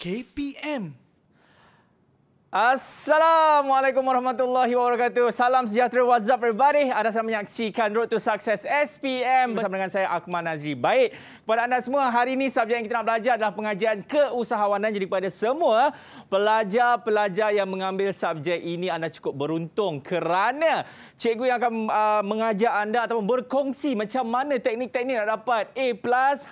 KPM. Assalamualaikum warahmatullahi wabarakatuh. Salam sejahtera WhatsApp everybody. Anda sedang menyaksikan Road to Success SPM bersama dengan saya Akmal Nazri. Baik, kepada anda semua hari ini subjek yang kita nak belajar adalah pengajian keusahawanan. Jadi kepada semua pelajar-pelajar yang mengambil subjek ini anda cukup beruntung kerana cikgu yang akan uh, mengajar anda ataupun berkongsi macam mana teknik-teknik nak dapat A+.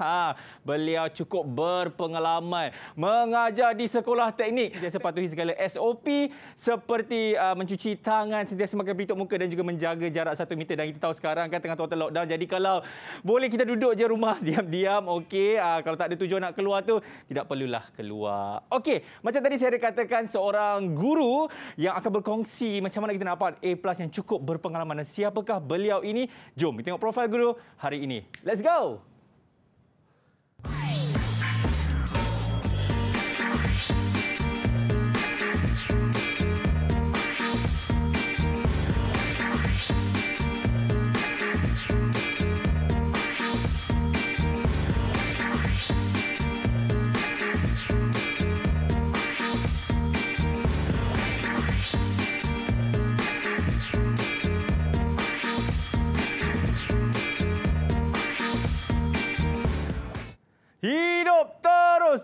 Ha, beliau cukup berpengalaman mengajar di sekolah teknik. Dia sepatutnya segala SO SOP seperti uh, mencuci tangan sentiasa memakai pelitup muka dan juga menjaga jarak satu meter dan kita tahu sekarang kan tengah total lockdown jadi kalau boleh kita duduk je rumah diam-diam okey uh, kalau tak ada tujuan nak keluar tu tidak perlulah keluar okey macam tadi saya ada katakan seorang guru yang akan berkongsi macam mana kita dapat A+ plus yang cukup berpengalaman dan siapakah beliau ini jom kita tengok profil guru hari ini let's go Hey!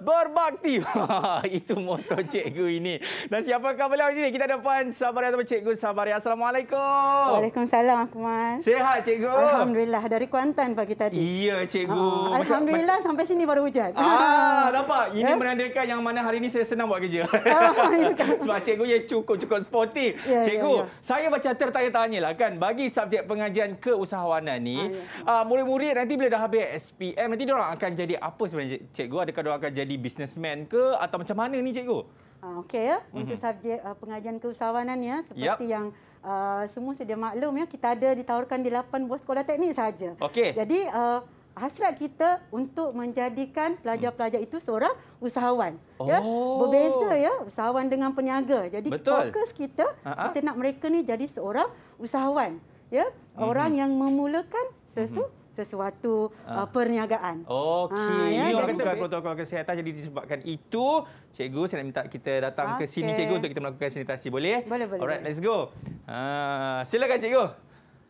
berbakti. Itu moto cikgu ini. Dan siapakah beliau ini? Kita depan Sabari atau cikgu Sabari. Assalamualaikum. Waalaikumsalam, Akmal. Sehat, cikgu? Alhamdulillah. Dari Kuantan pagi tadi. Iya, cikgu. Ah, Alhamdulillah, sampai sini baru hujan. Ah, nampak? Ini yeah? menandakan yang mana hari ini saya senang buat kerja. Oh, ya Sebab cikgu ia cukup-cukup sportif. Yeah, ya, cikgu, yeah, yeah. saya macam tertanya-tanyalah kan. Bagi subjek pengajian keusahawanan ni, murid-murid ah, yeah. ah, nanti bila dah habis SPM, nanti orang akan jadi apa sebenarnya, cikgu? Adakah diorang akan jadi businessman ke atau macam mana ni cikgu? Ah, okey ya mhm. untuk mm -hmm. subjek uh, pengajian keusahawanan ya seperti yep. yang uh, semua sedia maklum ya kita ada ditawarkan di 8 buah sekolah teknik saja. Okay. Jadi uh, hasrat kita untuk menjadikan pelajar-pelajar itu seorang usahawan. Ya. Oh. Ya. Berbeza ya usahawan dengan peniaga. Jadi Betul. fokus kita uh -huh. kita nak mereka ni jadi seorang usahawan. Ya, orang mm -hmm. yang memulakan sesuatu mm -hmm sesuatu ah. uh, perniagaan. Okey. Ha, ya, kata protokol kesihatan jadi disebabkan itu, cikgu saya nak minta kita datang okay. ke sini cikgu untuk kita melakukan sanitasi boleh? Boleh, boleh. Alright, let's go. Uh, silakan cikgu.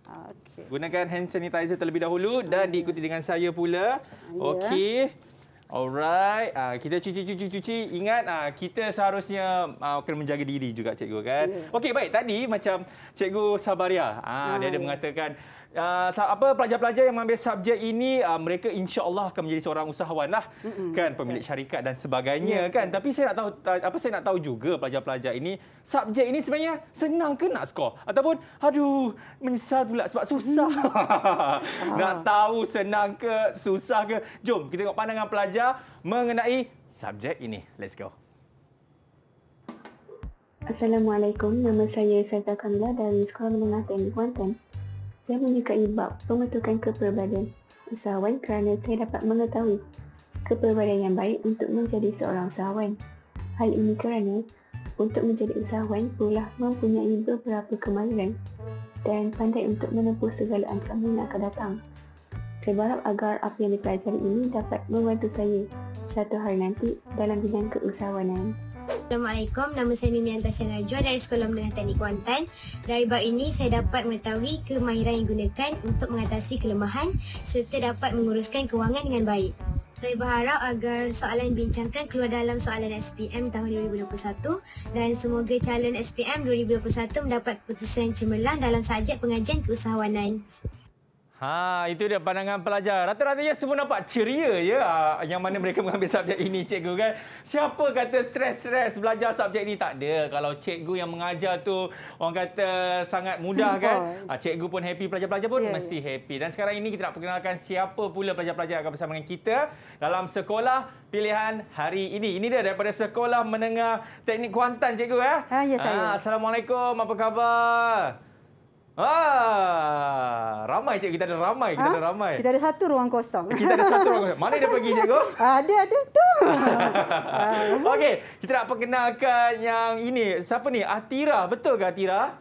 Okey. Gunakan hand sanitizer terlebih dahulu okay. dan diikuti dengan saya pula. Yeah. Okey. Alright, uh, kita cuci cuci cuci Ingat uh, kita seharusnya uh, kena menjaga diri juga cikgu kan. Yeah. Okey, baik. Tadi macam cikgu Sabaria, uh, ah, dia ada ya. mengatakan uh, apa pelajar-pelajar yang mengambil subjek ini uh, mereka insya-Allah akan menjadi seorang usahawanlah mm-hmm. kan pemilik okay. syarikat dan sebagainya yeah. kan tapi saya nak tahu apa saya nak tahu juga pelajar-pelajar ini subjek ini sebenarnya senang ke nak skor ataupun aduh menyesal pula sebab susah hmm. nak ah. tahu senang ke susah ke jom kita tengok pandangan pelajar mengenai subjek ini let's go Assalamualaikum, nama saya Santa Kamila dari Sekolah Menengah Tengah Kuantan. Saya menyukai bab pembentukan kepribadian usahawan kerana saya dapat mengetahui kepribadian yang baik untuk menjadi seorang usahawan. Hal ini kerana untuk menjadi usahawan pula mempunyai beberapa kemahiran dan pandai untuk menempuh segala ancaman yang akan datang. Saya berharap agar apa yang dipelajari ini dapat membantu saya satu hari nanti dalam bidang keusahawanan. Assalamualaikum, nama saya Mimi Antasya Najwa dari Sekolah Menengah Teknik Kuantan. Dari bab ini, saya dapat mengetahui kemahiran yang digunakan untuk mengatasi kelemahan serta dapat menguruskan kewangan dengan baik. Saya berharap agar soalan yang bincangkan keluar dalam soalan SPM tahun 2021 dan semoga calon SPM 2021 mendapat keputusan cemerlang dalam sajak pengajian keusahawanan. Ha, itu dia pandangan pelajar. Rata-ratanya semua nampak ceria ya ha, yang mana mereka mengambil subjek ini cikgu kan. Siapa kata stres-stres belajar subjek ini tak ada. Kalau cikgu yang mengajar tu orang kata sangat mudah kan? Simple. kan. cikgu pun happy, pelajar-pelajar pun yeah. Ya. mesti happy. Dan sekarang ini kita nak perkenalkan siapa pula pelajar-pelajar yang akan bersama dengan kita dalam sekolah pilihan hari ini. Ini dia daripada Sekolah Menengah Teknik Kuantan cikgu ya. Ha, ya saya. Ha, Assalamualaikum, apa khabar? Ah, ramai cikgu kita ada ramai, kita ha? ada ramai. Kita ada satu ruang kosong. Kita ada satu ruang kosong. Mana dia pergi cikgu? Ada, ada tu. Ah. Okey, kita nak perkenalkan yang ini. Siapa ni? Atira, betul ke Atira?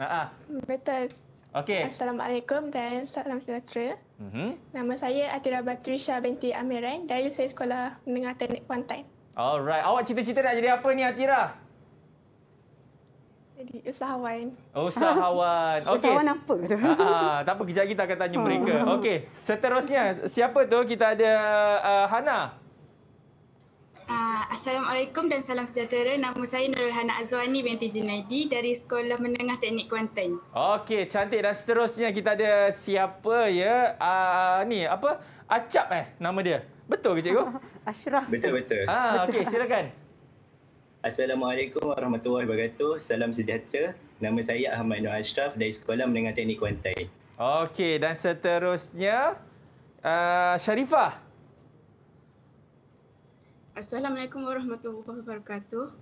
Ha ah. Betul. Okey. Assalamualaikum dan salam sejahtera. Mm-hmm. Nama saya Atira Batrisha binti Amirain dari saya sekolah menengah teknik Kuantan. Alright. Awak cita-cita nak jadi apa ni Atira? tadi? Usahawan. Oh, usahawan. Okay. Usahawan apa tu? Ah, ah, tak apa, kejap kita akan tanya oh. mereka. Okey, seterusnya. Siapa tu? Kita ada uh, Hana. Uh, Assalamualaikum dan salam sejahtera. Nama saya Nurul Hana Azwani binti Junaidi dari Sekolah Menengah Teknik Kuantan. Okey, cantik. Dan seterusnya kita ada siapa ya? Uh, ni, apa? Acap eh nama dia. Betul ke cikgu? Ashraf. Betul-betul. Ah, Okey, silakan. Assalamualaikum warahmatullahi wabarakatuh. Salam sejahtera. Nama saya Ahmad Noor Ashraf dari Sekolah Menengah Teknik Kuantai. Okey, dan seterusnya uh, Sharifah. Assalamualaikum warahmatullahi wabarakatuh.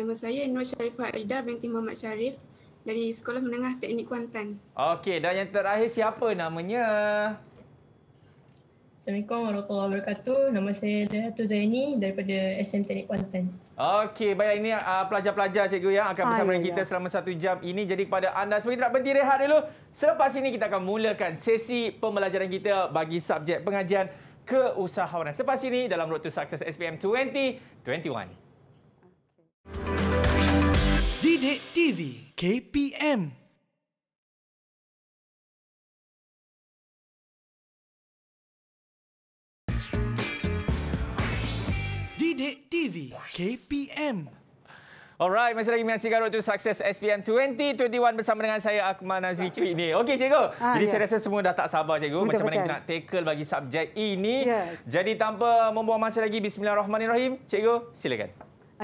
Nama saya Noor Sharifah Aida binti Muhammad Sharif dari Sekolah Menengah Teknik Kuantan. Okey, dan yang terakhir siapa namanya? Assalamualaikum warahmatullahi wabarakatuh. Nama saya Datu Zaini daripada SM Teknik Kuantan. Okey, baik ini uh, pelajar-pelajar cikgu yang akan bersama ah, ya, dengan ya. kita selama satu jam ini. Jadi kepada anda semua kita nak berhenti rehat dulu. Selepas ini kita akan mulakan sesi pembelajaran kita bagi subjek pengajian keusahawanan. Selepas ini dalam Road to Success SPM 2021. Didik TV KPM Bidik TV KPM. Alright, masih lagi menyaksikan Garut tu sukses SPM 2021 bersama dengan saya Akmal Nazri Cik ni. Okey cikgu. Ha, Jadi ya. saya rasa semua dah tak sabar cikgu betul, macam betul. mana nak tackle bagi subjek ini. Yes. Jadi tanpa membuang masa lagi bismillahirrahmanirrahim. Cikgu, silakan.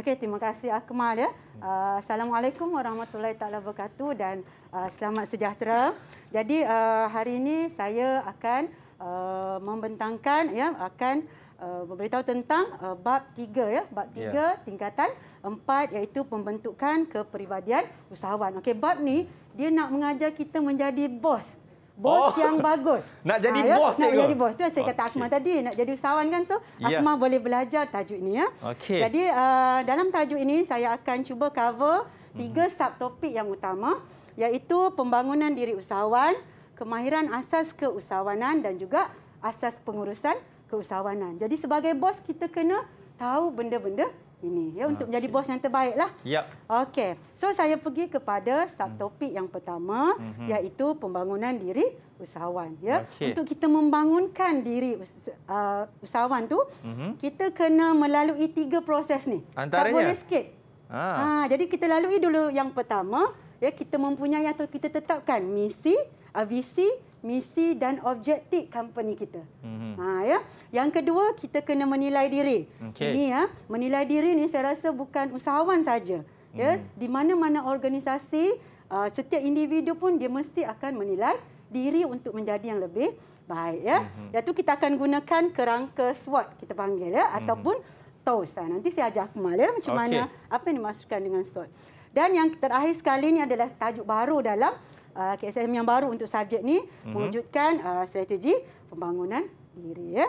Okey, terima kasih Akmal ya. Uh, Assalamualaikum warahmatullahi taala wabarakatuh dan uh, selamat sejahtera. Jadi uh, hari ini saya akan uh, membentangkan ya akan Uh, memberitahu tentang uh, bab tiga ya bab ya. tiga yeah. tingkatan empat iaitu pembentukan kepribadian usahawan okey bab ni dia nak mengajar kita menjadi bos bos oh. yang bagus nak jadi ha, ya? bos nak jadi bos tu yang saya kata okay. akmal tadi nak jadi usahawan kan so ya. akmal yeah. boleh belajar tajuk ini ya okay. jadi uh, dalam tajuk ini saya akan cuba cover tiga mm-hmm. subtopik yang utama iaitu pembangunan diri usahawan kemahiran asas keusahawanan dan juga asas pengurusan keusahawanan. Jadi sebagai bos kita kena tahu benda-benda ini ya untuk ah, menjadi bos yang terbaiklah. Ya. Yep. Okey. So saya pergi kepada subtopik hmm. yang pertama hmm. iaitu pembangunan diri usahawan ya. Okay. Untuk kita membangunkan diri uh, usahawan tu hmm. kita kena melalui tiga proses ni. Antaranya. Tak boleh skip. Ha. ha. jadi kita lalui dulu yang pertama ya kita mempunyai atau kita tetapkan misi, uh, visi misi dan objektif company kita. Mm-hmm. Ha ya. Yang kedua kita kena menilai diri. Okay. Ini ya, menilai diri ni saya rasa bukan usahawan saja. Mm-hmm. Ya, mhm. di mana-mana organisasi uh, setiap individu pun dia mesti akan menilai diri untuk menjadi yang lebih baik ya. Mm-hmm. Iaitu kita akan gunakan kerangka SWOT kita panggil ya mm-hmm. ataupun TOEST. Lah. Ha, nanti saya ajar Kemal ya macam okay. mana apa yang dimaksudkan dengan SWOT. Dan yang terakhir sekali ini adalah tajuk baru dalam Uh, KSM yang baru untuk subjek ni mhm. mewujudkan uh, strategi pembangunan diri ya.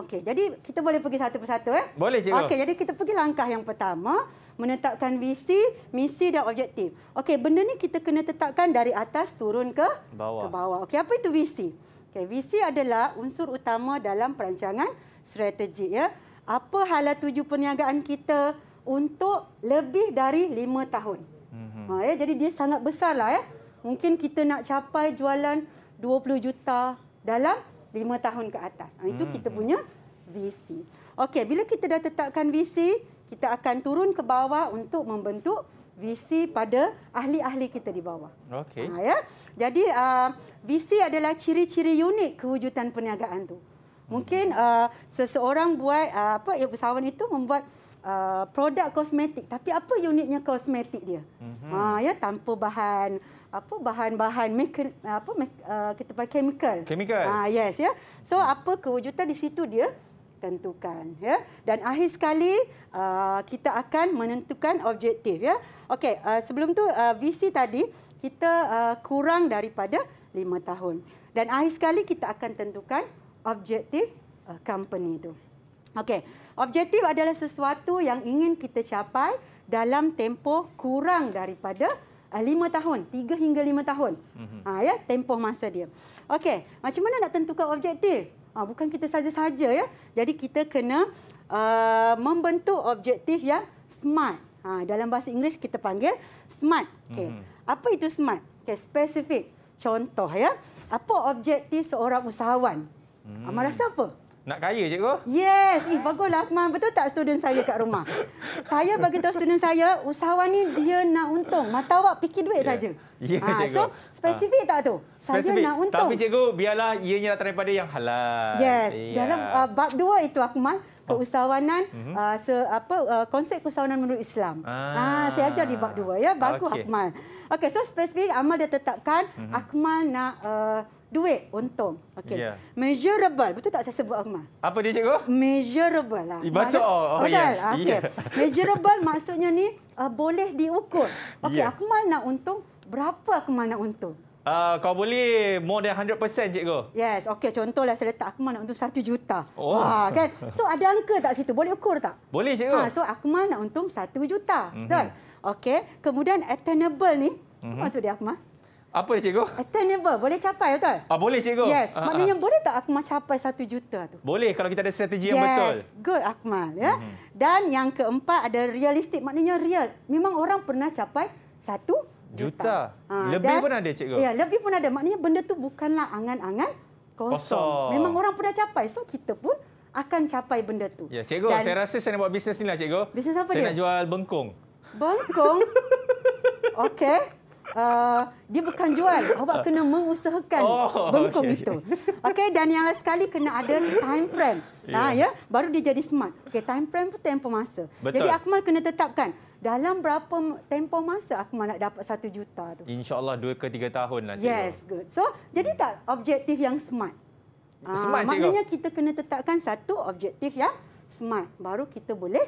Okey, jadi kita boleh pergi satu persatu eh? Boleh cikgu. Okey, jadi kita pergi langkah yang pertama, menetapkan visi, misi dan objektif. Okey, benda ni kita kena tetapkan dari atas turun ke bawah. ke bawah. Okey, apa itu visi? Okey, visi adalah unsur utama dalam perancangan strategi ya. Apa hala tuju perniagaan kita untuk lebih dari lima tahun? Mm -hmm. ha, ya? Jadi dia sangat besar lah, ya mungkin kita nak capai jualan 20 juta dalam 5 tahun ke atas. Ha, itu hmm. kita hmm. punya VC. Okey, bila kita dah tetapkan VC, kita akan turun ke bawah untuk membentuk VC pada ahli-ahli kita di bawah. Okey. Ha, ya. Jadi uh, ah, VC adalah ciri-ciri unik kewujudan perniagaan tu. Mungkin uh, seseorang buat uh, apa usahawan ya, itu membuat uh, produk kosmetik tapi apa unitnya kosmetik dia? Mm-hmm. Ha ya tanpa bahan apa bahan-bahan apa uh, kita pakai chemical. Chemical. Ah yes ya. So apa kewujudan di situ dia tentukan ya. Dan akhir sekali uh, kita akan menentukan objektif ya. Okey, uh, sebelum tu uh, VC tadi kita uh, kurang daripada 5 tahun. Dan akhir sekali kita akan tentukan objektif uh, company itu. Okey, objektif adalah sesuatu yang ingin kita capai dalam tempoh kurang daripada Ah, lima tahun, tiga hingga lima tahun. Ha, ya, tempoh masa dia. Okey, macam mana nak tentukan objektif? Ha, bukan kita saja-saja ya. Jadi kita kena uh, membentuk objektif yang smart. Ha, dalam bahasa Inggeris kita panggil smart. Okey. Mhm. Apa itu smart? Okey, spesifik. Contoh ya. Apa objektif seorang usahawan? Hmm. Amar rasa apa? Nak kaya cikgu? Yes, eh baguslah. Mak betul tak student saya kat rumah. Saya bagi tahu student saya, usahawan ni dia nak untung. Mata awak fikir duit yeah. saja. Ya, yeah, ha, cikgu. So, ah. spesifik ha. tak tu? Saya specific. nak untung. Tapi cikgu, biarlah ianya datang daripada yang halal. Yes, yeah. dalam uh, bab dua itu Akmal keusahawanan uh -huh. uh, se apa uh, konsep keusahawanan menurut Islam. Ah. Ah, saya ajar di bab dua ya, bagus okay. Akmal. Okey, so spesifik Amal dia tetapkan uh mhm. -huh. Akmal nak uh, duit untung. Okey. Yeah. Measurable. Betul tak saya sebut Akmal? Apa dia cikgu? Measurable lah. Baca oh, oh betul? yes. Okay. Yeah. Measurable maksudnya ni uh, boleh diukur. Okey, yeah. Akmal nak untung berapa Akmal nak untung? Uh, kau boleh more than 100% cikgu. Yes, okey contohlah saya letak Akmal nak untung 1 juta. Oh. Wah, kan? So ada angka tak situ? Boleh ukur tak? Boleh cikgu. Ha, so Akmal nak untung 1 juta. Mm -hmm. Betul? Okey, kemudian attainable ni mm -hmm. maksud dia Akmal? Apa dia cikgu? Attainable. Boleh capai betul? Ah, boleh cikgu. Yes. Ah, ah, Maknanya ah, ah. boleh tak Akmal capai satu juta tu? Boleh kalau kita ada strategi yes. yang betul. Yes. Good Akmal. Ya? Mm -hmm. Dan yang keempat ada realistik. Maknanya real. Memang orang pernah capai satu juta. juta. Ah, lebih dan, pun ada cikgu. Ya, lebih pun ada. Maknanya benda tu bukanlah angan-angan kosong. kosong. Memang orang pernah capai. So kita pun akan capai benda tu. Ya cikgu. Dan, saya rasa saya nak buat bisnes ni lah cikgu. Bisnes apa saya dia? Saya nak jual bengkong. Bengkong? Okey. Uh, dia bukan jual. Awak kena mengusahakan oh, bengkong okay. itu. Okey dan yang lain sekali kena ada time frame. Yeah. Ha ya, baru dia jadi smart. Okay, time frame tu tempoh masa. Betul. Jadi Akmal kena tetapkan dalam berapa tempoh masa Akmal nak dapat satu juta tu. Insya-Allah 2 ke tiga tahun lah Yes, cikgu. good. So, jadi tak objektif yang smart. smart ha, maknanya cikgu. kita kena tetapkan satu objektif ya smart baru kita boleh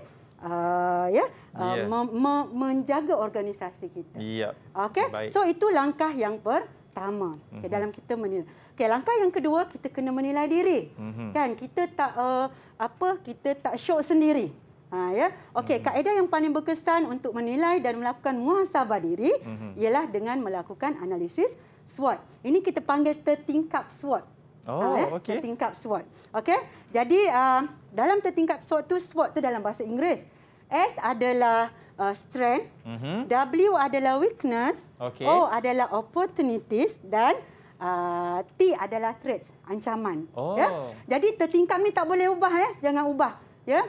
uh, ya uh, yeah. me- me- menjaga organisasi kita. Yeah. Okey. So itu langkah yang pertama. mm-hmm. dalam kita menilai. Okay, langkah yang kedua kita kena menilai diri. Mm-hmm. Kan kita tak uh, apa kita tak syok sendiri. Ha ya. okay. mm-hmm. kaedah yang paling berkesan untuk menilai dan melakukan muhasabah diri mm-hmm. ialah dengan melakukan analisis SWOT. Ini kita panggil tertingkap SWOT. Oh, ah, eh, okay. Tertingkap SWOT. Okay. Jadi uh, dalam tertingkap SWOT tu SWOT tu dalam bahasa Inggeris. S adalah uh, strength, mm-hmm. W adalah weakness, okay. O adalah opportunities dan uh, T adalah threats, ancaman. Oh. Ya? Jadi tertingkap ni tak boleh ubah ya, jangan ubah. Ya.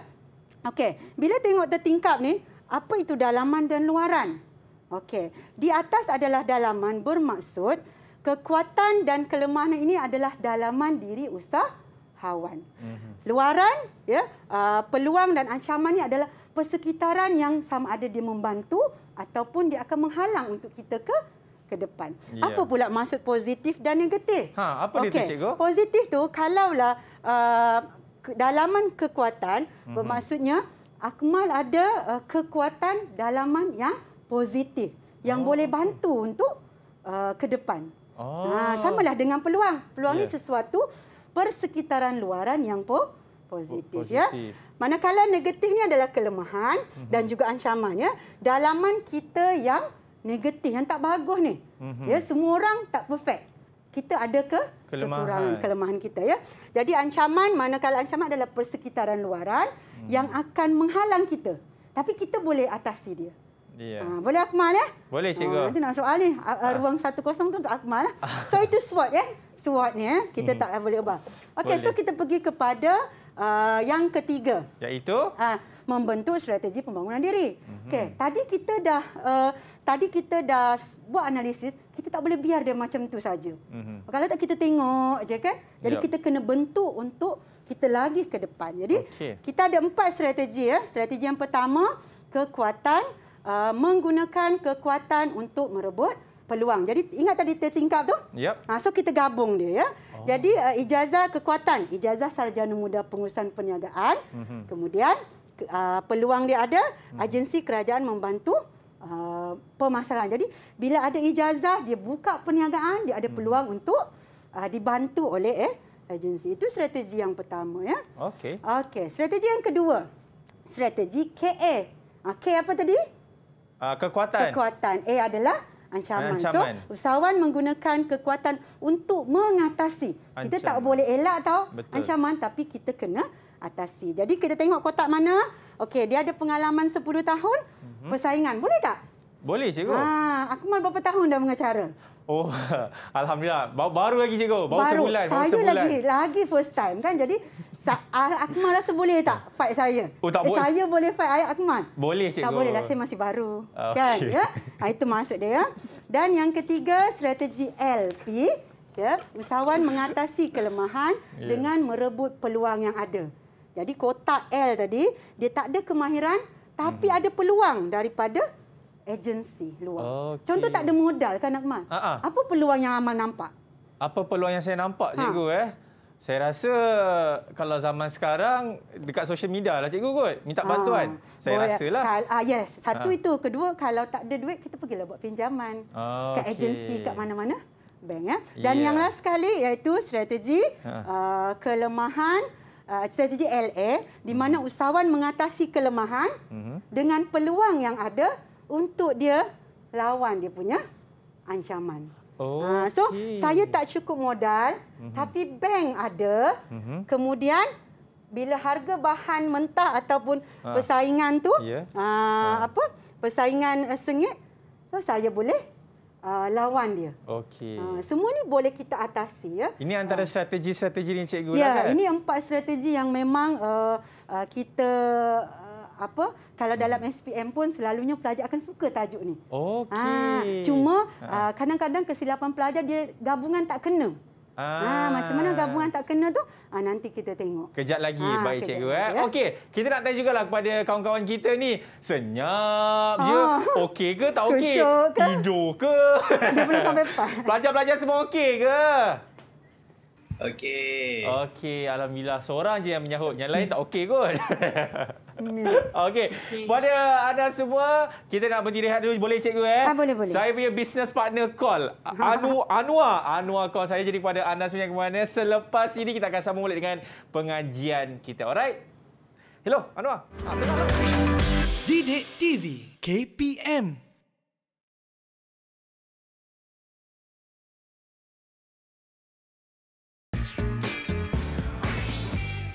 Okay. Bila tengok tertingkap ni, apa itu dalaman dan luaran? Okey. Di atas adalah dalaman bermaksud kekuatan dan kelemahan ini adalah dalaman diri usahawan. Mhm. Luaran, ya, uh, peluang dan ancaman ini adalah persekitaran yang sama ada dia membantu ataupun dia akan menghalang untuk kita ke ke depan. Ya. Apa pula maksud positif dan negatif? Ha, apa okay. dia tu, Cikgu? Positif tu kalaulah uh, dalaman kekuatan mm-hmm. bermaksudnya Akmal ada uh, kekuatan dalaman yang positif yang oh. boleh bantu untuk uh, ke depan. Oh. Ah. Ha, samalah dengan peluang. Peluang yeah. ni ya. sesuatu persekitaran luaran yang po positif. Ya. Manakala negatif ni adalah kelemahan mm -hmm. dan juga ancaman. Ya. Dalaman kita yang negatif, yang tak bagus ni. Mm -hmm. ya, semua orang tak perfect. Kita ada ke kelemahan. kekurangan kelemahan kita. ya. Jadi ancaman, manakala ancaman adalah persekitaran luaran mm -hmm. yang akan menghalang kita. Tapi kita boleh atasi dia. Yeah. Uh, boleh Akmal ya? Eh? Boleh cikgu. Uh, ah, nanti nak soal ni. Uh, Ruang satu kosong tu untuk Akmal lah. So itu SWOT ya. SWOT ni ya. Kita hmm. tak boleh ubah. Okey, so kita pergi kepada uh, yang ketiga. Iaitu? Uh, membentuk strategi pembangunan diri. -hmm. Okey, tadi kita dah... Uh, tadi kita dah buat analisis, kita tak boleh biar dia macam tu saja. Mm -hmm. Kalau tak kita tengok aja kan? Jadi yep. kita kena bentuk untuk kita lagi ke depan. Jadi okay. kita ada empat strategi ya. Strategi yang pertama, kekuatan uh, menggunakan kekuatan untuk merebut peluang. Jadi ingat tadi dating cup tu? Yep. Ha, ah, so kita gabung dia ya. Oh. Jadi uh, ijazah kekuatan, ijazah sarjana muda pengurusan perniagaan. Mm-hmm. Kemudian uh, peluang dia ada agensi kerajaan membantu Uh, pemasaran. Jadi bila ada ijazah dia buka perniagaan, dia ada mhm. peluang hmm. untuk uh, dibantu oleh eh, agensi. Itu strategi yang pertama ya. Okey. Okey, strategi yang kedua. Strategi KA. Uh, ah, K apa tadi? uh, kekuatan. kekuatan. A adalah ancaman. ancaman. So, usahawan menggunakan kekuatan untuk mengatasi. Ancaman. Kita tak boleh elak tau Betul. ancaman tapi kita kena atasi. Jadi kita tengok kotak mana. Okey, dia ada pengalaman 10 tahun mm-hmm. persaingan. Boleh tak? Boleh, cikgu. Ha, aku malah berapa tahun dah mengacara? Oh, alhamdulillah. Baru, baru lagi cikgu, baru, baru. sebulan, baru Saya lagi, lagi first time kan. Jadi Ah, Akmal rasa boleh tak fight saya? Oh, tak eh, boleh. Saya boleh fight ayah Akmal? Boleh, Cikgu. Tak boleh, lah, saya masih baru. Okay. Ah, kan? Ya? Ha, itu maksud dia. Ya? Dan yang ketiga, strategi LP. Ya? Usahawan mengatasi kelemahan yeah. dengan merebut peluang yang ada. Jadi kotak L tadi, dia tak ada kemahiran tapi hmm. ada peluang daripada agensi luar. Okay. Contoh tak ada modal kan Akmal? Uh ha, -huh. Ha. Apa peluang yang Amal nampak? Apa peluang yang saya nampak, ha. Cikgu? Eh? Saya rasa kalau zaman sekarang dekat social media lah cikgu kot minta bantuan. Ha, saya rasa lah. ah yes, satu ha. itu, kedua kalau tak ada duit kita pergilah buat pinjaman oh, kat okay. agensi kat mana-mana bank eh. ya. Dan yeah. yang last sekali iaitu strategi ha. uh, kelemahan uh, strategi LA di mana hmm. usahawan mengatasi kelemahan hmm. dengan peluang yang ada untuk dia lawan dia punya ancaman. Ah, okay. Ha, so saya tak cukup modal, mm -hmm. tapi bank ada. Mm -hmm. Kemudian bila harga bahan mentah ataupun ha. persaingan tu yeah. Ya. ha, ah. ha. apa persaingan uh, sengit, so saya boleh. Uh, lawan dia. Okey. Uh, semua ni boleh kita atasi ya. Ini antara strategi-strategi uh, ni cikgu. Ya, yeah, ini empat strategi yang memang uh, uh, kita apa kalau dalam SPM pun selalunya pelajar akan suka tajuk ni. Okey. Ah, cuma ha. ah, kadang-kadang kesilapan pelajar dia gabungan tak kena. Ah. ah macam mana gabungan tak kena tu? Ah nanti kita tengok. Kejap lagi ah, baik cikgu eh. Ya. Okey, kita nak tanya jugalah kepada kawan-kawan kita ni. Senyap ah. je. Okey ke tak okey? Tidur ke? Dia belum sampai pas. Pelajar-pelajar semua okey ke? Okey. Okey, alhamdulillah seorang je yang menyahut. Yang lain tak okey kot. Hmm. Okey. Pada anda semua, kita nak berhenti rehat dulu. Boleh cikgu eh? Ha, boleh, boleh. Saya punya business partner call. Anu Anua Anwar call saya. Jadi kepada anda semua yang ke mana. Selepas ini, kita akan sambung balik dengan pengajian kita. Alright? Hello, Anua. Ah, Didik TV KPM.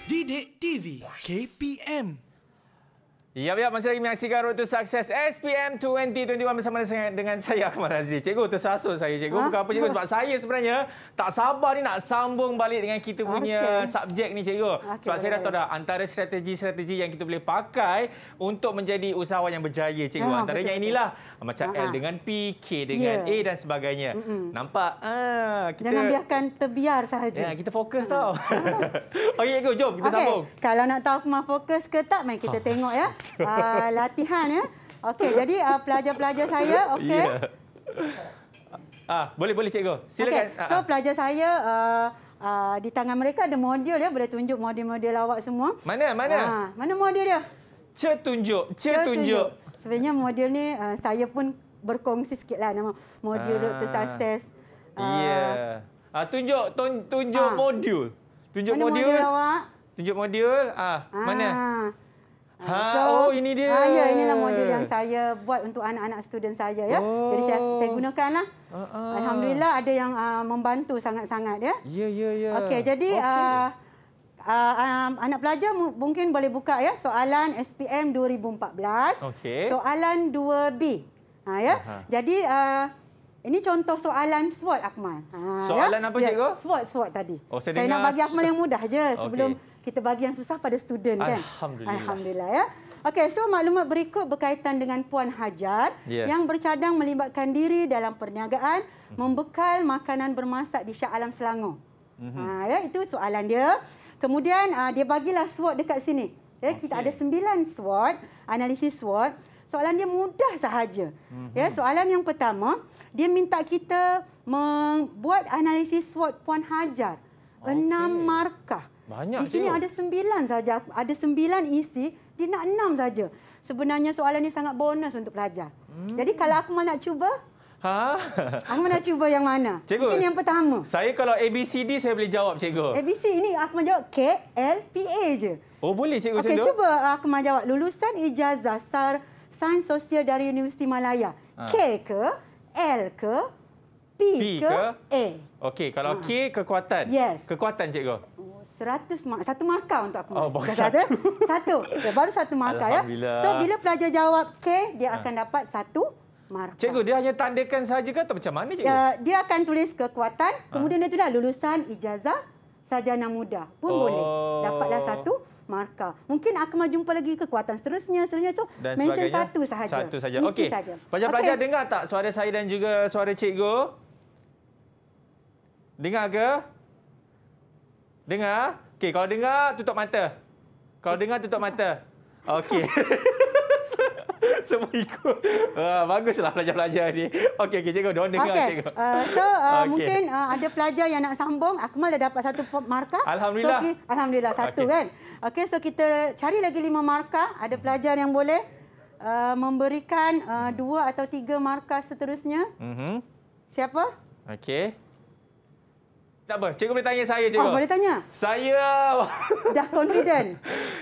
Didik TV KPM. Ya, ya, masih lagi menyaksikan Road to Success SPM 2021 bersama dengan, saya, Ahmad Azri. Cikgu, tersasul saya, cikgu. Bukan ha? apa, cikgu. Sebab saya sebenarnya tak sabar ni nak sambung balik dengan kita punya okay. subjek ni, cikgu. Okay, sebab saya dah tahu dah antara strategi-strategi yang kita boleh pakai untuk menjadi usahawan yang berjaya, cikgu. Ha, Antaranya betul, inilah betul. macam ha. L ah. dengan P, K dengan yeah. A dan sebagainya. Mm -hmm. Nampak? Ha, kita... Jangan biarkan terbiar sahaja. Ya, kita fokus tau. Okey, cikgu, jom kita okay. sambung. Kalau nak tahu Akmal fokus ke tak, mari kita ha. tengok ya uh, latihan ya. Okey, jadi uh, pelajar-pelajar saya, okey. Yeah. Ya. Uh, boleh boleh cikgu. Silakan. Okay. So uh, pelajar saya uh, uh, di tangan mereka ada modul ya, boleh tunjuk modul-modul awak semua. Mana? Mana? Uh, mana modul dia? Cetunjuk, cetunjuk. Sebenarnya modul ni uh, saya pun berkongsi sikitlah nama modul uh, to success. Uh, yeah. Ya. Uh, tunjuk tun, tunjuk uh, modul. Tunjuk mana modul. modul awak? Tunjuk modul. Ah, uh, uh, mana? Ah, ha, so, oh ini dia. Ha, ya, inilah model yang saya buat untuk anak-anak student saya ya. Oh. Jadi saya saya gunakanlah. Uh ah, -uh. Alhamdulillah ada yang uh, membantu sangat-sangat ya. Ya yeah, ya yeah, Yeah. Okey, jadi okay. uh, uh, um, anak pelajar mungkin boleh buka ya soalan SPM 2014. Okay. Soalan 2B. Ha ya. Uh -huh. Jadi uh, ini contoh soalan SWOT Akmal. Ha, soalan ya? apa cikgu? Ya, SWOT SWOT tadi. Oh, saya saya nak bagi Akmal yang mudah je sebelum kita bagi yang susah pada student kan? Alhamdulillah. Alhamdulillah ya. Okey, so maklumat berikut berkaitan dengan Puan Hajar yeah. yang bercadang melibatkan diri dalam perniagaan mhm. membekal makanan bermasak di Shah Alam Selangor. Mm -hmm. ha, ya, itu soalan dia. Kemudian uh, dia bagilah SWOT dekat sini. Ya, okay. Kita ada sembilan SWOT, analisis SWOT. Soalan dia mudah sahaja. Mm -hmm. ya, mhm. soalan yang pertama, dia minta kita membuat analisis SWOT Puan Hajar. Okay. Enam markah. Banyak di sini ada sembilan saja, ada sembilan isi, dia nak enam saja. Sebenarnya soalan ini sangat bonus untuk pelajar. Hmm. Jadi kalau aku nak cuba, ha? aku nak cuba yang mana? Cikgu, Mungkin yang pertama. Saya kalau ABCD saya boleh jawab, cikgu. ABC ini aku nak jawab K, L, P, KLPA saja. Oh boleh, cikgu. Okey, cuba aku nak jawab. Lulusan ijazah sar sains sosial dari Universiti Malaya. Ha. K ke L ke P, P ke, ke A? Okey, kalau ha. K kekuatan. Yes. Kekuatan, cikgu seratus mark, satu markah untuk aku. Oh, bukan satu. Satu. Okay, baru satu markah. ya. So, bila pelajar jawab K, dia ha. akan ha. dapat satu markah. Cikgu, dia hanya tandakan sahaja ke atau macam mana, cikgu? Uh, dia akan tulis kekuatan, ha. kemudian itu dah lulusan ijazah sajana muda pun oh. boleh. Dapatlah satu markah. Mungkin aku mau jumpa lagi kekuatan seterusnya, seterusnya. So, dan mention satu sahaja. Satu sahaja. Okey. Pelajar-pelajar okay. dengar tak suara saya dan juga suara cikgu? Dengar ke? Dengar. Okey, kalau dengar tutup mata. Kalau dengar tutup mata. Okey. Semua ikut. Uh, baguslah pelajar-pelajar ini. Okey, okey, cikgu. Diorang dengar, okay. cikgu. Uh, so, eh, uh, okay. mungkin uh, ada pelajar yang nak sambung. Akmal dah dapat satu markah. Alhamdulillah. So, okay. Alhamdulillah, satu okay. kan. Okey, so kita cari lagi lima markah. Ada pelajar yang boleh uh, memberikan uh, dua atau tiga markah seterusnya. Mm -hmm. Siapa? Okey. Tak apa, cikgu boleh tanya saya, cikgu. Oh, boleh tanya. Saya... Dah confident?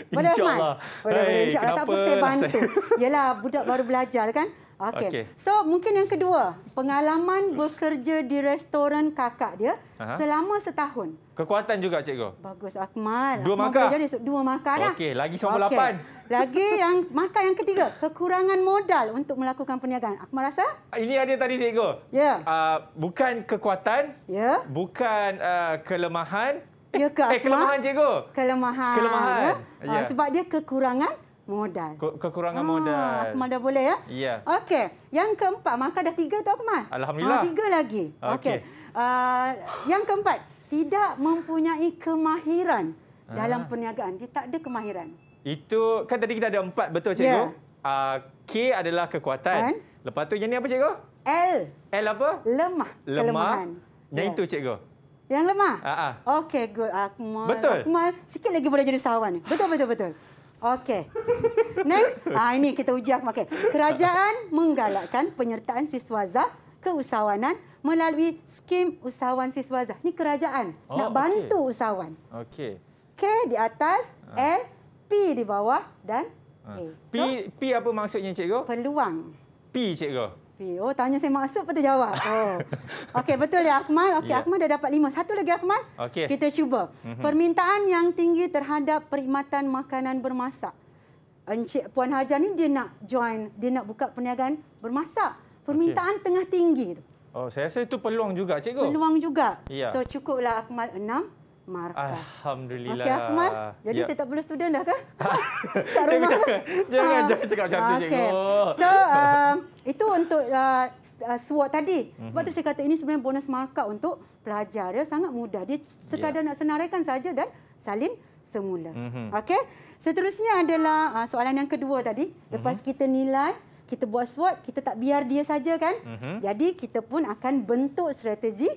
InsyaAllah. Boleh, boleh. InsyaAllah. Tak apa, saya bantu. Yelah, budak baru belajar kan? Okey. Okay. So mungkin yang kedua, pengalaman bekerja di restoran kakak dia Aha. selama setahun. Kekuatan juga cikgu. Bagus Akmal. Dua markah. dua markah dah. Okey, lagi 98. Okay. Lagi yang markah yang ketiga, kekurangan modal untuk melakukan perniagaan. Akmal rasa? Ini ada tadi cikgu. Ya. Yeah. Uh, bukan kekuatan, ya. Yeah. Bukan uh, kelemahan. Ya ke, Eh, kelemahan cikgu. Kelemahan. Kelemahan. Ya? Yeah. Ya. sebab dia kekurangan Modal. Kekurangan ha, modal. Akmal dah boleh ya? Ya. Yeah. Okey. Yang keempat, maka dah tiga tu Akmal. Alhamdulillah. Ha, tiga lagi. Okey. Okay. Uh, ah, yang keempat, tidak mempunyai kemahiran ha. dalam perniagaan. Dia tak ada kemahiran. Itu, kan tadi kita ada empat betul cikgu? Ya. Yeah. Uh, K adalah kekuatan. And? Lepas tu yang ni apa cikgu? L. L apa? Lemah. Lemah. Kelemahan. Yang yeah. itu cikgu? Yang lemah? Uh -huh. Okey, good. Akmal. Betul. Akmal, sikit lagi boleh jadi sawan. Betul, betul, betul. Okey. Next. Ah, ini kita uji akhmat. Okay. Kerajaan menggalakkan penyertaan siswa ZAH keusahawanan melalui skim usahawan siswa ZAH. Ini kerajaan oh, nak bantu okay. usahawan. Okey. K di atas, ah. L, P di bawah dan ah. A. So, P, P apa maksudnya, Cikgu? Peluang. P, Cikgu? Okey. Oh, tanya saya maksud betul jawab. Oh. Okey, betul ya Akmal. Okey, yeah. Akmal dah dapat lima. Satu lagi Akmal. Okay. Kita cuba. Mm -hmm. Permintaan yang tinggi terhadap perkhidmatan makanan bermasak. Encik Puan Hajar ni dia nak join, dia nak buka perniagaan bermasak. Permintaan okay. tengah tinggi tu. Oh, saya rasa itu peluang juga, cikgu. Peluang juga. Yeah. So cukuplah Akmal enam markah. Alhamdulillah. Okey, Akmal. Lah. Jadi ya. saya tak perlu student dah ke? Kat rumah cakap, Jangan ha. jangan cakap macam okay. tu, ah, cikgu. So, um, itu untuk uh, uh SWOT tadi. Sebab mm-hmm. tu saya kata ini sebenarnya bonus markah untuk pelajar. Ya. Sangat mudah. Dia ya. sekadar ya. nak senaraikan saja dan salin semula. Mm-hmm. Okey. Seterusnya adalah uh, soalan yang kedua tadi. Lepas mm-hmm. kita nilai, kita buat SWOT, kita tak biar dia saja kan? Mm-hmm. Jadi kita pun akan bentuk strategi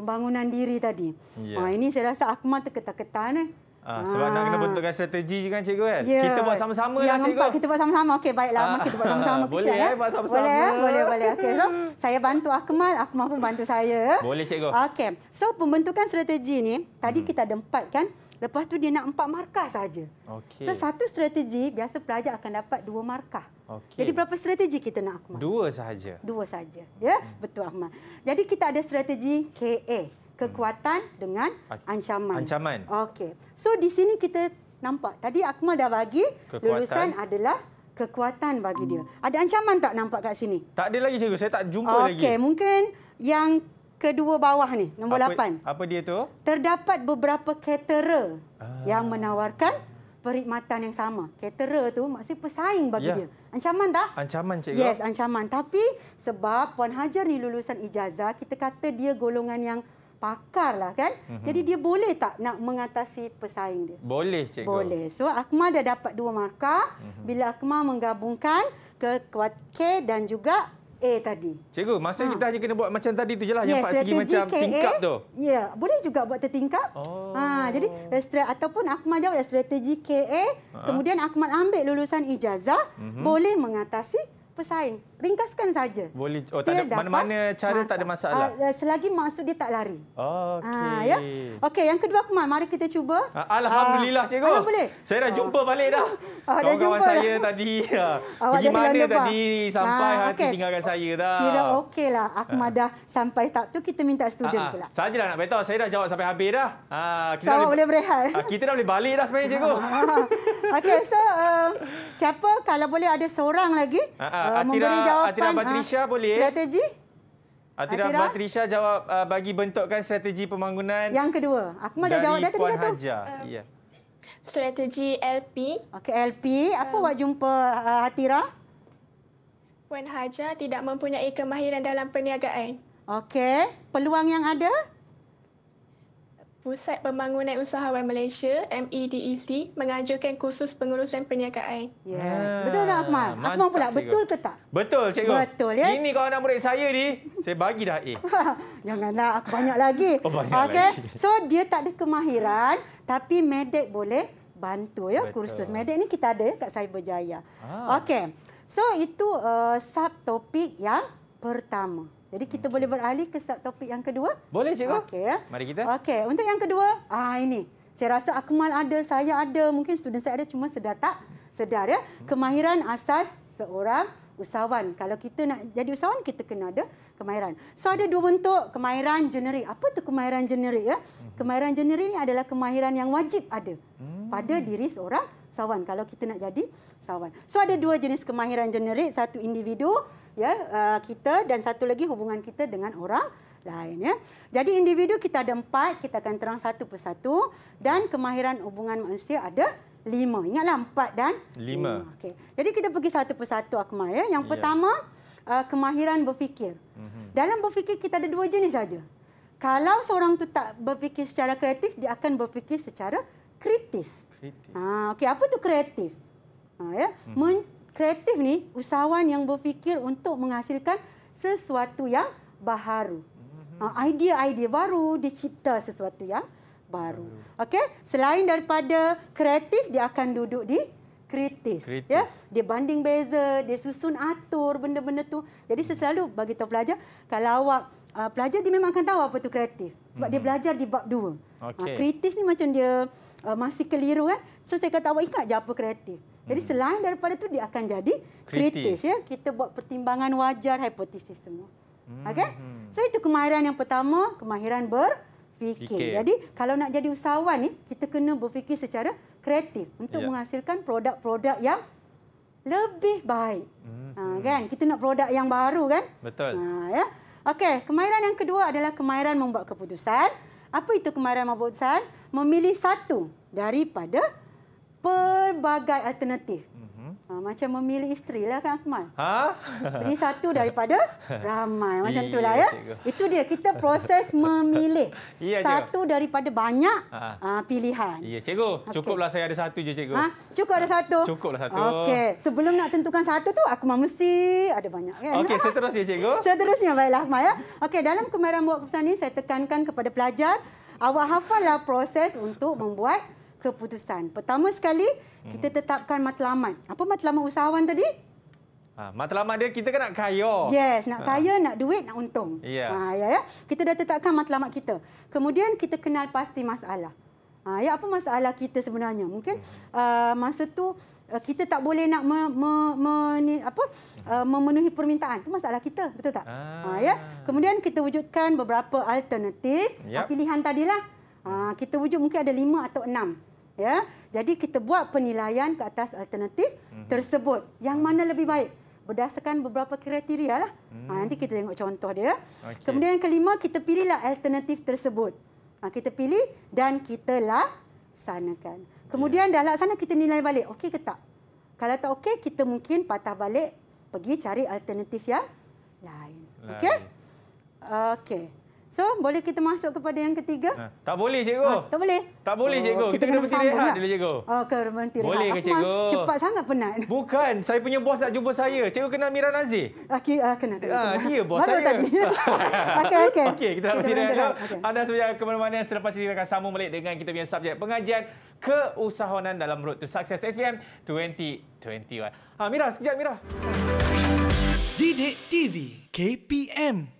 pembangunan diri tadi. Yeah. Ya. Ha, ini saya rasa Akmal terketak-ketan. Eh. Ah, ha, sebab ha. nak kena ah. bentukkan strategi juga kan cikgu kan? Yeah. Kita buat sama-sama ya, lah, cikgu. empat kita buat sama-sama. Okey baiklah ha. kita buat ah, sama-sama. Kesian, boleh buat sama-sama. Boleh, eh? boleh. boleh. Okay, so, saya bantu Akmal, Akmal pun bantu saya. Boleh cikgu. Okey. So pembentukan strategi ni, tadi hmm. kita ada empat kan? Lepas tu dia nak empat markah saja. Okay. So satu strategi biasa pelajar akan dapat dua markah. Okay. Jadi berapa strategi kita nak Ahmad? Dua sahaja. Dua sahaja. Ya, hmm. betul Ahmad. Jadi kita ada strategi KA, kekuatan hmm. dengan ancaman. Ancaman. Okey. So di sini kita nampak tadi Akmal dah bagi kekuatan. lulusan adalah kekuatan bagi dia. Hmm. Ada ancaman tak nampak kat sini? Tak ada lagi cikgu, saya tak jumpa okay. lagi. Okey, mungkin yang kedua bawah ni, nombor apa, 8. Apa dia tu? Terdapat beberapa caterer ah. yang menawarkan perkhidmatan yang sama. Caterer tu masih pesaing bagi ya. dia. Ancaman tak? Ancaman cikgu. Yes, ancaman. Tapi sebab Puan Hajar ni lulusan ijazah, kita kata dia golongan yang pakar lah kan. Mm -hmm. Jadi dia boleh tak nak mengatasi pesaing dia? Boleh cikgu. Boleh. so, Akmal dah dapat dua markah. Mm -hmm. Bila Akmal menggabungkan ke kuat K dan juga A tadi. Cikgu, masa ha. kita hanya kena buat macam tadi tu jelah yes, yang pasal segi macam KA, tingkap tu. Ya, yeah. boleh juga buat tertingkap. Oh. Ha, jadi strategi ataupun akmal jawab ya strategi KA, ha. kemudian akmal ambil lulusan ijazah, mm -hmm. boleh mengatasi pesaing ringkaskan saja. Boleh. Oh, tak ada mana-mana cara tak ada masalah. Uh, selagi masuk dia tak lari. Ah, okey. Okay. uh, ya. Okey, yang kedua Kemal, mari kita cuba. Ah, Alhamdulillah cikgu. Alhamdulillah. boleh. Saya dah jumpa balik dah. Ah uh, dah jumpa saya tadi. Uh, pergi mana tadi sampai uh, okay. hati tinggalkan saya dah. Kira okeylah Akmal dah sampai tak tu kita minta student uh, uh, pula. Sajalah nak betul saya dah jawab sampai habis dah. uh, kita so, dah boleh berehat. Uh, kita dah boleh balik dah sebenarnya cikgu. Uh, okey, so uh, siapa kalau boleh ada seorang lagi uh, uh, memberi Atira Patricia ha, boleh. Strategi? Atira, Atira Patricia jawab uh, bagi bentukkan strategi pembangunan. Yang kedua. Aku mah dah jawab dah tadi satu. Um, ya. Yeah. Strategi LP. Okey LP, apa um, awak jumpa uh, Atira? Puan Haja tidak mempunyai kemahiran dalam perniagaan. Okey, peluang yang ada? Pusat Pembangunan Usahawan Malaysia MEDEC mengajukan kursus pengurusan perniagaan. Yes. Ah, betul tak Akmal? Mantap, Akmal pula cikgu. betul ke tak? Betul cikgu. Betul ya. Ini kalau anak murid saya ni, saya bagi dah A. nak. aku banyak lagi. Oh, banyak okay. lagi. So dia tak ada kemahiran tapi medek boleh bantu ya betul. kursus. Medek ni kita ada kat Cyberjaya. Ah. Okey. So itu uh, subtopik yang pertama. Jadi kita okay. boleh beralih ke topik yang kedua. Boleh cikgu. Okey. Ya. Mari kita. Okey, untuk yang kedua, ah ini. Saya rasa Akmal ada, saya ada, mungkin student saya ada cuma sedar tak sedar ya. Kemahiran asas seorang usahawan. Kalau kita nak jadi usahawan kita kena ada kemahiran. So ada dua bentuk kemahiran generik. Apa tu kemahiran generik ya? Mhm. Kemahiran generik ini adalah kemahiran yang wajib ada hmm. pada diri seorang usahawan kalau kita nak jadi usahawan. So ada dua jenis kemahiran generik, satu individu, ya uh, kita dan satu lagi hubungan kita dengan orang lain ya. Jadi individu kita ada empat, kita akan terang satu persatu dan kemahiran hubungan manusia ada lima. Ingatlah empat dan lima. lima. Okey. Jadi kita pergi satu persatu Akmal ya. Yang ya. pertama uh, kemahiran berfikir. Mm-hmm. Dalam berfikir kita ada dua jenis saja. Kalau seorang tu tak berfikir secara kreatif, dia akan berfikir secara kritis. Kritis. Ah, okey, apa tu kreatif? Ah ya, mm-hmm kreatif ni usahawan yang berfikir untuk menghasilkan sesuatu yang baru. Hmm. Ah, idea-idea baru dicipta sesuatu yang baru. Okey, selain daripada kreatif dia akan duduk di kritis. Ya? kritis. Ya, dia banding beza, dia susun atur benda-benda tu. Jadi saya hmm. selalu bagi tahu pelajar kalau awak uh, pelajar dia memang akan tahu apa tu kreatif sebab hmm. dia belajar di bab 2. Okay. Uh, kritis ni macam dia uh, masih keliru kan. So saya kata awak ingat je apa kreatif. Jadi hmm. selain daripada itu dia akan jadi kritis, kritis ya. Kita buat pertimbangan wajar hipotesis semua. Hmm. Okey? Hmm. So itu kemahiran yang pertama, kemahiran berfikir. Fikir. Jadi kalau nak jadi usahawan ni kita kena berfikir secara kreatif untuk ya. menghasilkan produk-produk yang lebih baik. Hmm. Ha, hmm. kan? Kita nak produk yang baru kan? Betul. Ha, ya. Okey, kemahiran yang kedua adalah kemahiran membuat keputusan. Apa itu kemahiran membuat keputusan? Memilih satu daripada pelbagai alternatif. Ha, macam memilih isteri lah kan Akmal. Ha? Beri satu daripada ramai. Macam yeah, itulah ya. Itu dia. Kita proses memilih yeah, satu daripada banyak ha. Ah, pilihan. Ya, yeah, cikgu. Cukuplah saya ada satu je, cikgu. Ha? Cukup ada satu? Cukuplah satu. Okey. Sebelum nak tentukan satu tu, aku mesti ada banyak. Kan? Okey, seterusnya, cikgu. Seterusnya. Baiklah, Akmal. Ya. Okey, dalam kemarahan buat keputusan ini, saya tekankan kepada pelajar, awak hafallah proses untuk membuat keputusan. Pertama sekali, kita hmm. tetapkan matlamat. Apa matlamat usahawan tadi? Ha, matlamat dia kita kan nak kaya. Yes, nak ha. kaya, ha. nak duit, nak untung. Yeah. Ha, ya, ya. Kita dah tetapkan matlamat kita. Kemudian kita kenal pasti masalah. Ha, ya, apa masalah kita sebenarnya? Mungkin hmm. uh, masa tu uh, kita tak boleh nak me, me, me, ni, apa, hmm. uh, memenuhi permintaan. Itu masalah kita, betul tak? Ah. Ha. ya. Kemudian kita wujudkan beberapa alternatif. Yep. Ha, pilihan tadilah. Ha, kita wujud mungkin ada lima atau enam ya jadi kita buat penilaian ke atas alternatif mm-hmm. tersebut yang mana lebih baik berdasarkan beberapa kriteria lah. Hmm. Ha, nanti kita tengok contoh dia. Okay. Kemudian yang kelima, kita pilihlah alternatif tersebut. Ha, kita pilih dan kita laksanakan. Kemudian yeah. dah laksana, kita nilai balik. Okey ke tak? Kalau tak okey, kita mungkin patah balik pergi cari alternatif yang lain. lain. Okey? Okey. So, boleh kita masuk kepada yang ketiga? Ha, tak boleh, cikgu. Ha, tak boleh? Tak boleh, oh, cikgu. Oh, kita, kita kena berhenti rehat pula. dulu, cikgu. Oh, kena berhenti rehat. Boleh ke, cikgu? Cepat sangat penat. Bukan. Saya punya bos nak jumpa saya. Cikgu kena Mira Nazir? Okay, uh, kena. Ha, dia bos Baru saya. tadi. okey, okey. Okey, kita nak berhenti rehat. Okay. Anda sebenarnya ke mana-mana selepas ini kita akan sambung balik dengan kita punya subjek pengajian keusahawanan dalam Road to Success SPM 2021. Ha, Mira, sekejap, Mira. Didik TV KPM.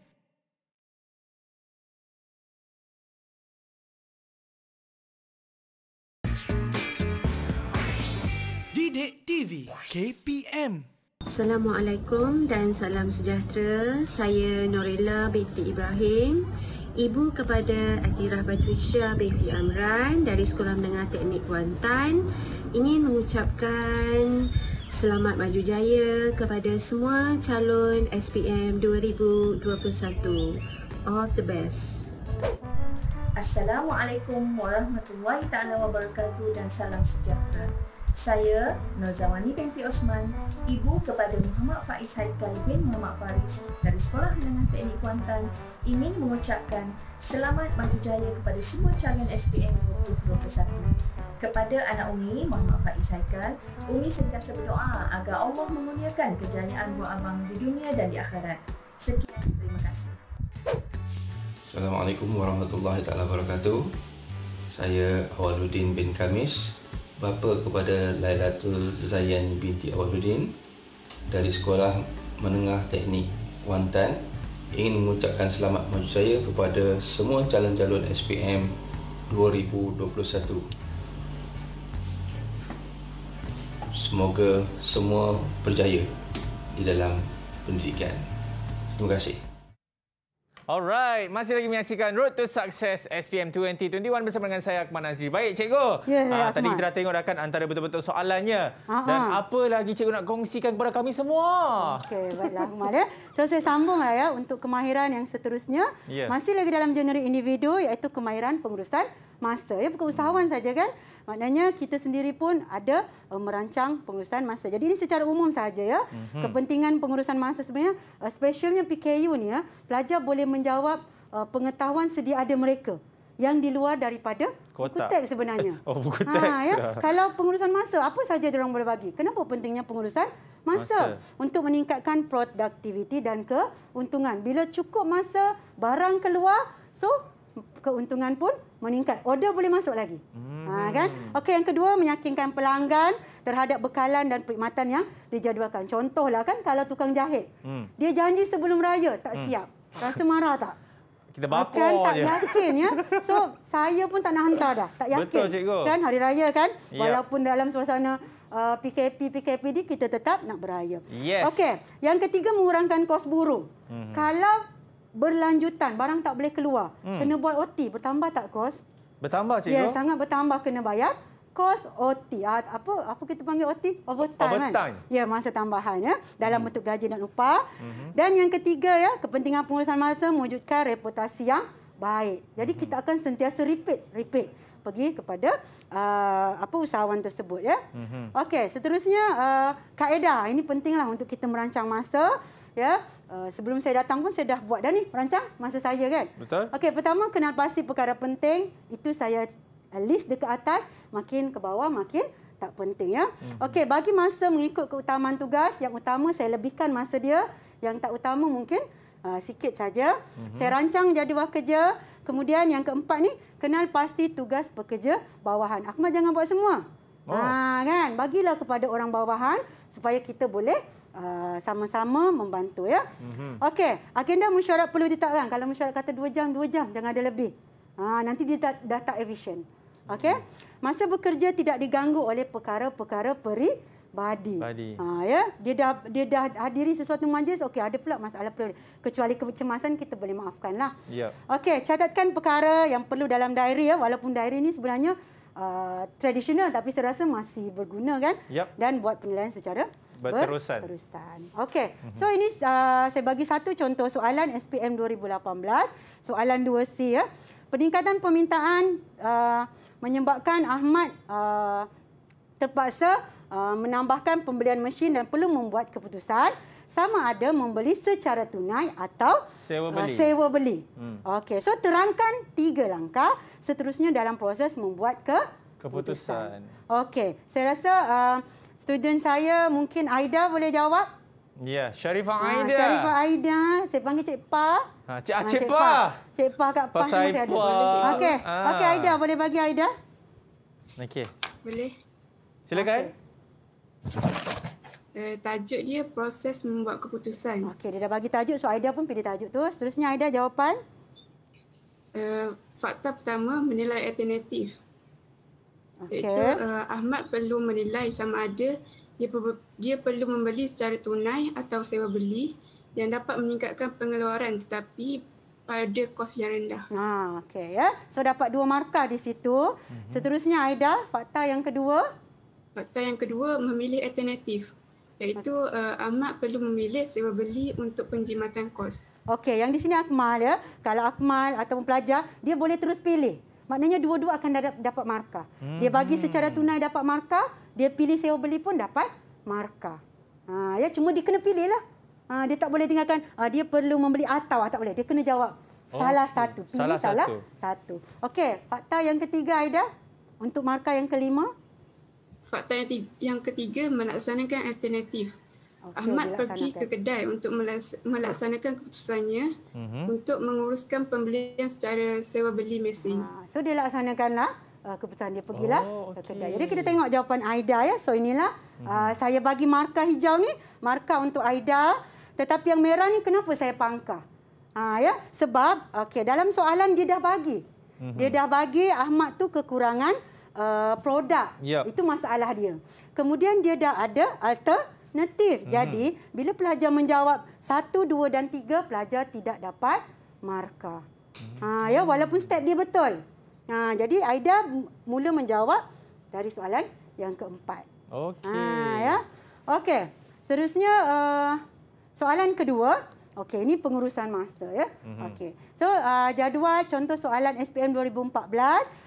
Sidik TV KPM Assalamualaikum dan salam sejahtera. Saya Norella binti Ibrahim, ibu kepada Atirah Patricia binti Amran dari Sekolah Menengah Teknik Kuantan. Ingin mengucapkan selamat maju jaya kepada semua calon SPM 2021. All the best. Assalamualaikum warahmatullahi taala wabarakatuh dan salam sejahtera. Saya, Nozawani binti Osman, ibu kepada Muhammad Faiz Haikal bin Muhammad Faris dari Sekolah Menengah Teknik Kuantan, ingin mengucapkan selamat maju jaya kepada semua calon SPM 2021. Kepada anak Umi, Muhammad Faiz Haikal, Umi sentiasa berdoa agar Allah mengurniakan kejayaan buah abang di dunia dan di akhirat. Sekian, terima kasih. Assalamualaikum warahmatullahi taala wabarakatuh. Saya Awaluddin bin Kamis, bapa kepada Lailatul Zayan binti Awaludin dari Sekolah Menengah Teknik Kuantan ingin mengucapkan selamat maju jaya kepada semua calon-calon SPM 2021. Semoga semua berjaya di dalam pendidikan. Terima kasih. Alright, masih lagi menyaksikan Road to Success SPM 2021 bersama dengan saya Akman Azri. Baik cikgu. Ya, ya, uh, tadi kita dah tengok dah kan antara betul-betul soalannya. Aha. Dan ah. apa lagi cikgu nak kongsikan kepada kami semua? Okey, baiklah Akman ya. So saya sambunglah ya untuk kemahiran yang seterusnya. Ya. Masih lagi dalam genre individu iaitu kemahiran pengurusan masa. Ya, bukan usahawan saja kan? Maknanya kita sendiri pun ada uh, merancang pengurusan masa. Jadi ini secara umum saja ya. Mm-hmm. Kepentingan pengurusan masa sebenarnya uh, specialnya PKU ni ya, pelajar boleh menjawab uh, pengetahuan sedia ada mereka yang di luar daripada Kotak. buku teks sebenarnya. Oh, buku ha, teks. Ha, ya. Kalau pengurusan masa, apa saja dia orang boleh bagi? Kenapa pentingnya pengurusan masa? masa? Untuk meningkatkan produktiviti dan keuntungan. Bila cukup masa, barang keluar, so keuntungan pun meningkat. Order boleh masuk lagi. Hmm. Ha, kan? Okey, yang kedua meyakinkan pelanggan terhadap bekalan dan perkhidmatan yang dijadualkan. Contohlah kan kalau tukang jahit. Hmm. Dia janji sebelum raya tak hmm. siap. Rasa marah tak? Kita bakar kan, tak yakin ya. So saya pun tak nak hantar dah. Tak yakin. Betul cikgu. Kan hari raya kan? Yep. Walaupun dalam suasana uh, PKP PKP ni kita tetap nak beraya. Yes. Okey, yang ketiga mengurangkan kos burung. -hmm. Kalau berlanjutan barang tak boleh keluar hmm. kena buat OT bertambah tak kos bertambah cikgu ya sangat bertambah kena bayar kos OT apa apa kita panggil OT overtime kan ya masa tambahan ya dalam hmm. bentuk gaji dan upah hmm. dan yang ketiga ya kepentingan pengurusan masa mewujudkan reputasi yang baik jadi hmm. kita akan sentiasa repeat repeat pergi kepada uh, apa usahawan tersebut ya hmm. okey seterusnya uh, kaedah ini pentinglah untuk kita merancang masa ya Eh, sebelum saya datang pun saya dah buat dah ni rancang masa saya kan. Betul. Okey, pertama kenal pasti perkara penting, itu saya eh, list dekat atas, makin ke bawah makin tak penting ya. Hmm. Okey, bagi masa mengikut keutamaan tugas, yang utama saya lebihkan masa dia, yang tak utama mungkin uh, sikit saja. Uh Saya rancang jadual kerja, kemudian yang keempat ni kenal pasti tugas pekerja bawahan. Akmal jangan buat semua. Oh. Ha kan, bagilah kepada orang bawahan supaya kita boleh Uh, sama-sama uh, membantu ya. Mm-hmm. Okey, agenda mesyuarat perlu ditetapkan. Kalau mesyuarat kata 2 jam, 2 jam jangan ada lebih. Ha, nanti dia tak, dah tak efisien. Okey. Mhm. Masa bekerja tidak diganggu oleh perkara-perkara peri badi. Ha ah, ya, dia dah dia dah hadiri sesuatu majlis, okey ada pula masalah perlu kecuali kecemasan kita boleh maafkanlah. Ya. Yep. Okey, catatkan perkara yang perlu dalam diary ya walaupun diary ini sebenarnya uh, ah, tradisional tapi saya rasa masih berguna kan? Yep. Ya. Dan buat penilaian secara berterusan. berterusan. Okey. So ini uh, saya bagi satu contoh soalan SPM 2018, soalan 2C ya. Peningkatan permintaan uh, menyebabkan Ahmad uh, terpaksa uh, menambahkan pembelian mesin dan perlu membuat keputusan sama ada membeli secara tunai atau sewa uh, beli. Uh, sewa beli. Hmm. Okey. So terangkan tiga langkah seterusnya dalam proses membuat ke keputusan. keputusan. Okey. Saya rasa uh, student saya mungkin Aida boleh jawab. Ya, Sharifah ah, Aida. Ha, Sharifah Aida, saya panggil Cik Pa. Ha, Cik, ha, Cik, Pa. Cik Pa kat Pa saya ada. Okey. Ha. Okey Aida boleh bagi Aida? Okey. Boleh. Silakan. Okay. Uh, eh, tajuk dia proses membuat keputusan. Okey, dia dah bagi tajuk so Aida pun pilih tajuk tu. Seterusnya Aida jawapan. Uh, fakta pertama menilai alternatif. Okay. Iaitu uh, eh, Ahmad perlu menilai sama ada dia, dia perlu membeli secara tunai atau sewa beli yang dapat meningkatkan pengeluaran tetapi pada kos yang rendah. Ha, okay, ya. So dapat dua markah di situ. Mm -hmm. Seterusnya Aida, fakta yang kedua? Fakta yang kedua, memilih alternatif. Iaitu uh, Ahmad perlu memilih sewa beli untuk penjimatan kos. Okey, yang di sini Akmal ya. Kalau Akmal ataupun pelajar, dia boleh terus pilih. Maknanya dua-dua akan dapat markah. Dia hmm. bagi secara tunai dapat markah, dia pilih sewa beli pun dapat markah. Ha, ya cuma dia kena pilihlah. Ha, dia tak boleh tinggalkan ha, ah, dia perlu membeli atau ah, tak boleh. Dia kena jawab oh, salah okay. satu. Pilih salah, salah satu. satu. Okey, fakta yang ketiga Aida untuk markah yang kelima. Fakta yang, yang ketiga melaksanakan alternatif. Okay, Ahmad pergi ke kedai untuk melaksanakan keputusannya uh-huh. untuk menguruskan pembelian secara sewa beli mesin. Uh, so dia laksanakanlah uh, keputusan dia pergilah oh, okay. ke kedai. Jadi kita tengok jawapan Aida ya. So inilah uh, uh saya bagi markah hijau ni, markah untuk Aida. Tetapi yang merah ni kenapa saya pangkah? Ha ya, sebab okey dalam soalan dia dah bagi. Uh-huh. Dia dah bagi Ahmad tu kekurangan uh, produk. Yep. Ya. Itu masalah dia. Kemudian dia dah ada alter kognitif. Mhm. Jadi bila pelajar menjawab satu, dua dan tiga, pelajar tidak dapat markah. Mhm. Ha, ya, walaupun step dia betul. Ha, jadi Aida mula menjawab dari soalan yang keempat. Okey. Ha, ya. Okey. Seterusnya uh, soalan kedua. Okey, ini pengurusan masa ya. Mm-hmm. Okey. So uh, jadual contoh soalan SPM 2014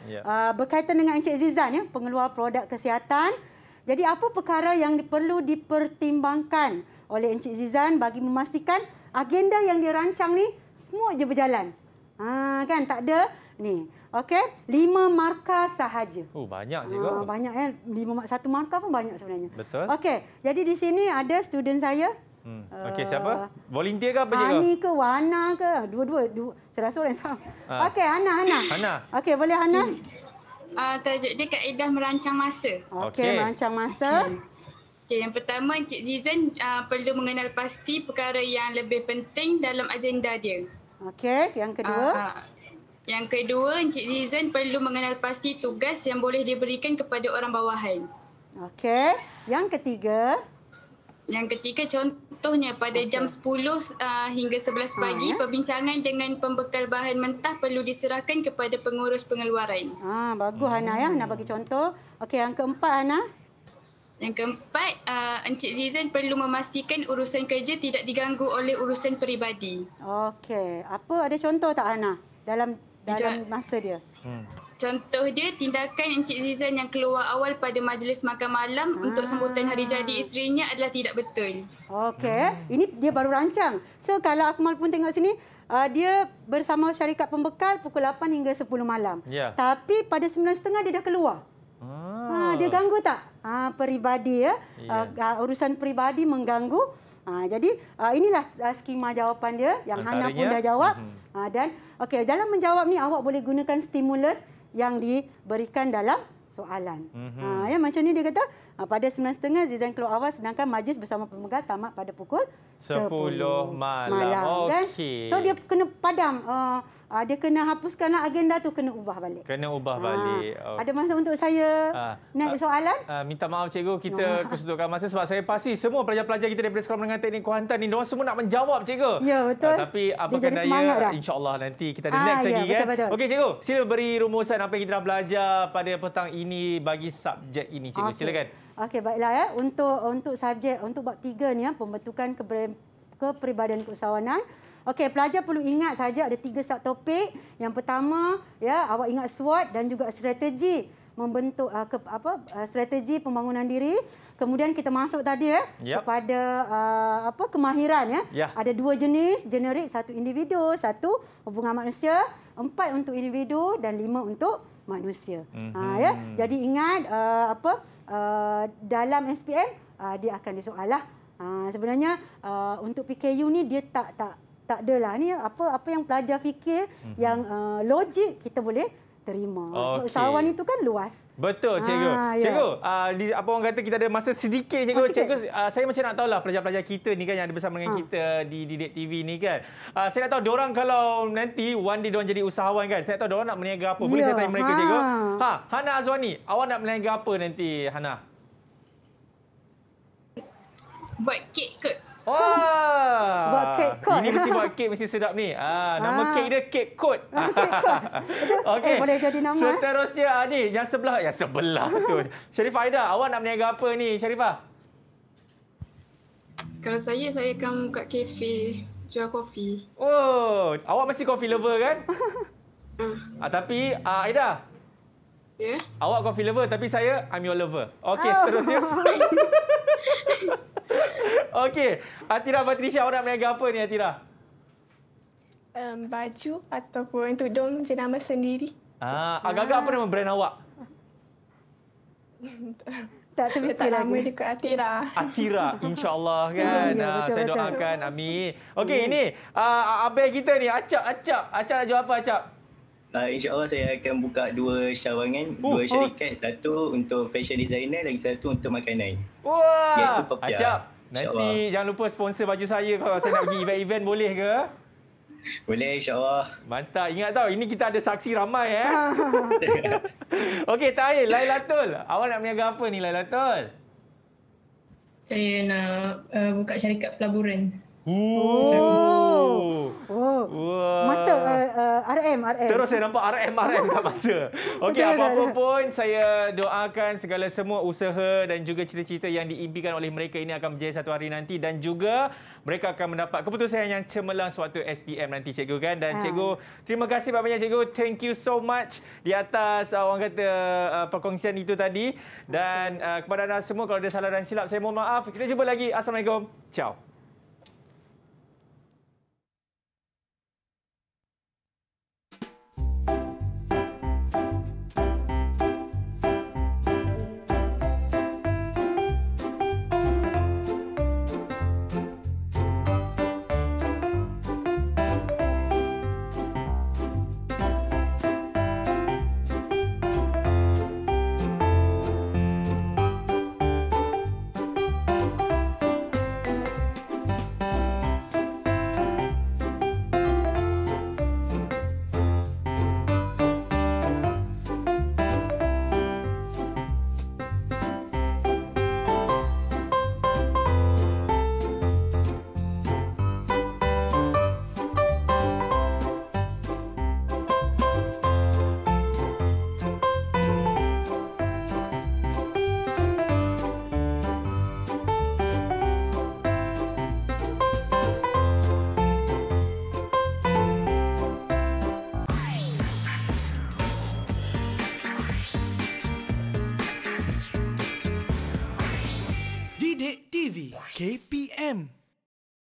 yeah. uh, berkaitan dengan Encik Zizan ya, pengeluar produk kesihatan. Jadi apa perkara yang perlu dipertimbangkan oleh Encik Zizan bagi memastikan agenda yang dirancang ni semua je berjalan? Ha, kan tak ada ni. Okey, lima markah sahaja. Oh, banyak juga. Ha, banyak kan? Lima, satu markah pun banyak sebenarnya. Betul. Okey, jadi di sini ada student saya. Hmm. Okey, siapa? Uh, Volunteer ke apa cikgu? Hani ke Wana ke? Dua-dua. Saya rasa orang yang sama. Ha. Okey, Hana. Hana. Hana. Okey, boleh Hana? uh, tajuk dia kaedah merancang masa. Okey, okay, merancang masa. Okey, okay, yang pertama Encik Zizan uh, perlu mengenal pasti perkara yang lebih penting dalam agenda dia. Okey, yang kedua. Uh, uh, yang kedua, Encik Zizan perlu mengenal pasti tugas yang boleh diberikan kepada orang bawahan. Okey, yang ketiga. Yang ketiga contohnya pada jam 10 uh, ah, hingga 11 pagi ha, ya? perbincangan dengan pembekal bahan mentah perlu diserahkan kepada pengurus pengeluaran. Ha bagus hmm. Hana ya nak bagi contoh. Okey yang keempat Hana. Yang keempat uh, Encik Zizan perlu memastikan urusan kerja tidak diganggu oleh urusan peribadi. Okey. Apa ada contoh tak Hana dalam dalam masa dia? Hmm contoh dia tindakan Encik Zizan yang keluar awal pada majlis makan malam ah. untuk sambutan hari jadi isterinya adalah tidak betul. Okey, ini dia baru rancang. So kalau Akmal pun tengok sini, uh, dia bersama syarikat pembekal pukul 8 hingga 10 malam. Yeah. Tapi pada 9.30 dia dah keluar. Ha, dia ganggu tak? Ha, peribadi ya. Yeah. Ya. Uh, urusan peribadi mengganggu. Ha, jadi uh, inilah uh, skema jawapan dia yang Hana pun dah jawab. -hmm. ha, dan okey dalam menjawab ni awak boleh gunakan stimulus yang diberikan dalam soalan. Mm-hmm. Ha, ya macam ni dia kata ha, pada 9.30 Zidan keluar awal sedangkan majlis bersama pemegang tamat pada pukul 10, 10 malam. malam okay. kan? So dia kena padam uh, uh, dia kena hapuskanlah agenda tu kena ubah balik. Kena ubah ha. balik. Okay. Oh. Ada masa untuk saya ha. naik soalan? Uh, minta maaf cikgu kita no. kesudukan masa sebab saya pasti semua pelajar-pelajar kita daripada sekolah menengah teknik Kuantan ni dia semua nak menjawab cikgu. Ya betul. Uh, tapi apa kena daya insya-Allah nanti kita ada ha, next ya, lagi kan. Okey cikgu, sila beri rumusan apa yang kita dah belajar pada petang ini bagi subjek ini cikgu. Okay. Silakan. Okey baiklah ya untuk untuk subjek untuk bab 3 ni ya pembentukan keper, keperibadian keusahawanan Okey, pelajar perlu ingat saja ada tiga topik Yang pertama, ya, awak ingat SWOT dan juga strategi membentuk uh, ke, apa uh, strategi pembangunan diri. Kemudian kita masuk tadi ya yep. Ya. kepada uh, apa kemahiran ya. Yeah. Ada dua jenis, generik satu individu, satu hubungan manusia, empat untuk individu dan lima untuk manusia. Mm -hmm. uh, ya. Jadi ingat uh, apa uh, dalam SPM uh, dia akan disoal lah. Uh, ha, sebenarnya uh, untuk PKU ni dia tak tak tak adalah ni apa apa yang pelajar fikir mm-hmm. yang uh, logik kita boleh terima. Okay. Sebab usahawan itu kan luas. Betul cikgu. Ah, cikgu, yeah. uh, di, apa orang kata kita ada masa sedikit cikgu. Masa cikgu, cikgu uh, saya macam nak tahu lah pelajar-pelajar kita ni kan yang ada bersama dengan ha. kita di Didik TV ni kan. Uh, saya nak tahu diorang kalau nanti one day diorang jadi usahawan kan. Saya tahu diorang nak meniaga apa. Boleh yeah. saya tanya mereka ha. cikgu? Ha, Hana Azwani, awak nak meniaga apa nanti Hana? Buat kek ke? Wah. Buat kek kot. Ini mesti buat kek mesti sedap ni. Ah, nama ah. kek dia kek kot. Ah, kek kot. Okey. Eh, boleh jadi nama. Eh? Seterusnya eh. ni yang sebelah yang sebelah tu. Sharifah Aida, awak nak berniaga apa ni Sharifah? Kalau saya saya akan buka kafe jual kopi. Oh, awak masih kopi lover kan? Ah. ah, tapi ah, Aida, Yeah. Awak coffee lover tapi saya I'm your lover. Okey, oh. seterusnya. Okey, Atira Patricia awak nak berniaga apa ni Atira? Um, baju ataupun tudung jenama sendiri. Ah, agak-agak apa nama brand awak? tak tahu tak lama juga Atira. Atira, insyaAllah kan. ya, ah, betul, saya doakan, betul. amin. Okey, ini uh, ah, abel kita ni, Acap, Acap. Acap nak jawab apa, Acap? Uh, InsyaAllah saya akan buka dua cawangan, uh, oh, dua oh. syarikat. Uh. Satu untuk fashion designer, lagi satu untuk makanan. Wah, acap. Nanti jangan lupa sponsor baju saya kalau saya nak pergi event-event boleh ke? Boleh insyaAllah. Mantap. Ingat tau, ini kita ada saksi ramai. Eh? Okey, tak air. Lailatul, awak nak meniaga apa ni Lailatul? Saya nak uh, buka syarikat pelaburan. Oh. Oh. Mata uh, uh, RM, RM. Terus saya nampak RM, RM tak mata. Okey, apa-apa pun saya doakan segala semua usaha dan juga cita-cita yang diimpikan oleh mereka ini akan berjaya satu hari nanti dan juga mereka akan mendapat keputusan yang cemerlang suatu SPM nanti cikgu kan dan ha. cikgu terima kasih banyak cikgu thank you so much di atas uh, orang kata uh, perkongsian itu tadi dan uh, kepada anda semua kalau ada salah dan silap saya mohon maaf kita jumpa lagi assalamualaikum ciao